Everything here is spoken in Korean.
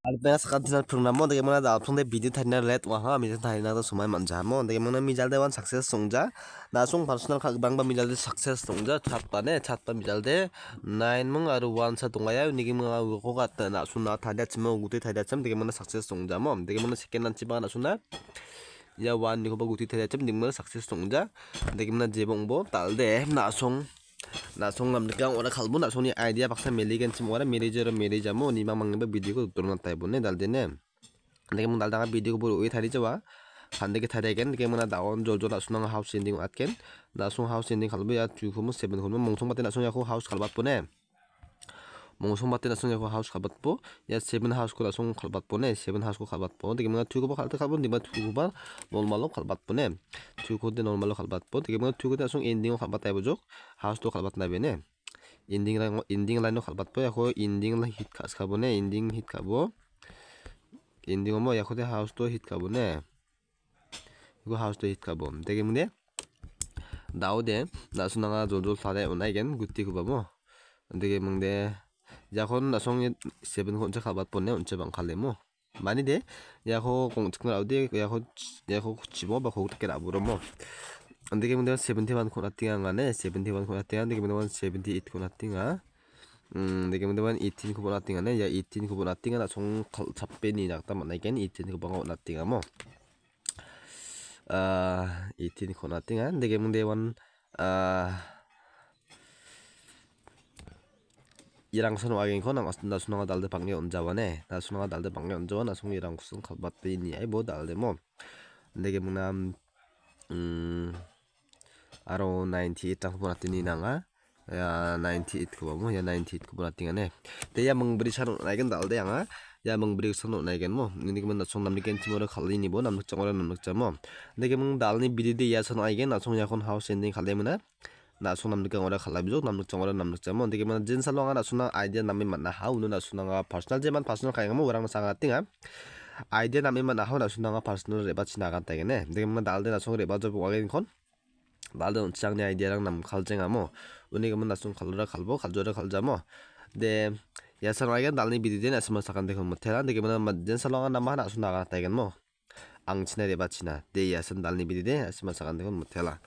අර්දස් කදන ප්‍රනම දෙ මන දපුන්ද බිදි තරින ලැත් වහ මිද තරිනද සුමයි මන්ජාම දෙ මන මිජල්ද වන් සක්සෙස් සොංජ නාසුන් පර්සනල් කක් බං මිජල්ද සක්සෙස් සොංජ ඡප්පනේ ඡප්ප මිජල්ද 9 මං අර වන් ස තුංගය නිගි මං වකෝ ගත නාසුන් නා තදා චම උගුති තදා චම දෙ මන සක්සෙස් සොංජ මම දෙ මන සෙකෙන් නන් චිබා නාසුන් නා 야 완, 니가 봐, 구티 테레 좀, 니가 삭스 송자, 내가 나 제봉보, 딸대, 나송, 나송 남득강 오라 칼부 나송이 아이디어 박사 멜리겐 팀 오라 메리저로 메리자모 니방 망nebo 비디고 도로나타 이번에 달데네 내가 문 뭐 달다가 비디고 보러 오이 다리자와 반대게 다리겐 내가 문나 뭐 다온 조조라 수능 하우스 엔딩 아켄 나송 하우스 엔딩 칼부 야 주홈 세븐 홈 몽송 바테 나송 야코 하우스 칼바 보네 mong song batte na song ekho house khabat po ya seven house ko la song khabat po ne seven house ko khabat po de gemna tuko khalta khabon dibat tuko ba normal khabat po ne tuko de normal khabat po de gemna tuko de song ending khabat ay bujok house to khabat na be ne ending la ending line no khabat po ya ko ending la hit khas khabo ne ending hit khabo ending mo ya ko de house to hit khabo ne go house to hit khabo de gemne दाउ दे नासुनाङा जोजो सारे उनाइगेन गुत्ति खुबाबो देखे मङ्गे yakon nasong seven kon cha khabat ponne unche bang khalemo mani de yako kong chikna aude yako yako chibo ba khok takera buromo andike mende 71 kon atinga ngane 71 kon atinga andike mende 78 kon atinga 음, 내게 문제만 이틴 쿠폰 라팅하네. 야 이틴 쿠폰 라팅하나 송 잡배니 낙다 만나겐 이틴 쿠폰 라팅하 뭐. 아, 이틴 쿠폰 라팅한 내게 문제만 아 이랑 선 와긴 거 남았어 나 수능아 달데 방에 온자와네 나 수능아 달데 방에 온자와 나 송이랑 무슨 갈바띠니 아이 뭐 달데 뭐 내게 뭐남 음 아로 98장 보나띠니 나가 ya 98 ko mo ya 98 ko bonating ane te ya mengberi sanu naigen dal de anga ya mengberi sanu naigen mo ini kemen nasong namni ken timora khali ni bo namnuk changora namnuk chamo ne kemeng dal ni bidi de ya sanu aigen nasong ya kon house ending khali mena n a s u n namlik ang ora k h a l a bijok namlik chong ora namlik chamo n dike mana jin sa longa nasuna idea nami manna ha unu nasuna nga personal je man personal khainga mo warang sanga tinga idea nami manna ha u nasuna nga personal reba china gan ta gene dike mana dalde nasung reba job wagin khon dalde unchang ni idea rang nam khaljenga mo uni ge mana nasung khalora khalbo khaljora khaljamo de yasar g a g e n dalni bididen asma u sakan dekon mo telan dike mana jin sa longa nama nasuna gan ta gen mo ang china reba china de yasan dalni bididen asma u sakan dekon mo telan